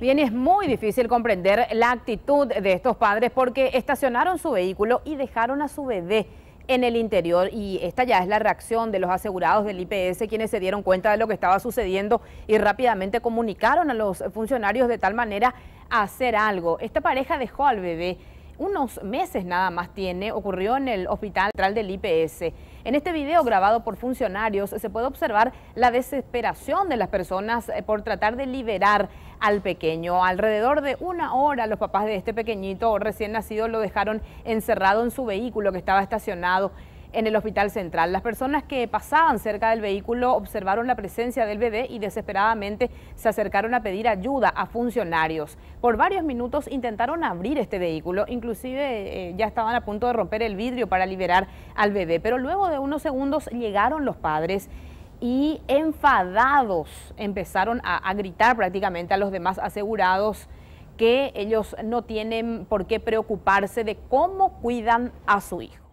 Bien, es muy difícil comprender la actitud de estos padres porque estacionaron su vehículo y dejaron a su bebé en el interior y esta ya es la reacción de los asegurados del IPS quienes se dieron cuenta de lo que estaba sucediendo y rápidamente comunicaron a los funcionarios de tal manera a hacer algo. Esta pareja dejó al bebé unos meses nada más tiene, ocurrió en el hospital central del IPS. En este video grabado por funcionarios se puede observar la desesperación de las personas eh, por tratar de liberar al pequeño. Alrededor de una hora los papás de este pequeñito recién nacido lo dejaron encerrado en su vehículo que estaba estacionado en el hospital central. Las personas que pasaban cerca del vehículo observaron la presencia del bebé y desesperadamente se acercaron a pedir ayuda a funcionarios. Por varios minutos intentaron abrir este vehículo, inclusive eh, ya estaban a punto de romper el vidrio para liberar al bebé, pero luego de unos segundos llegaron los padres y enfadados empezaron a, gritar prácticamente a los demás asegurados que ellos no tienen por qué preocuparse de cómo cuidan a su hijo.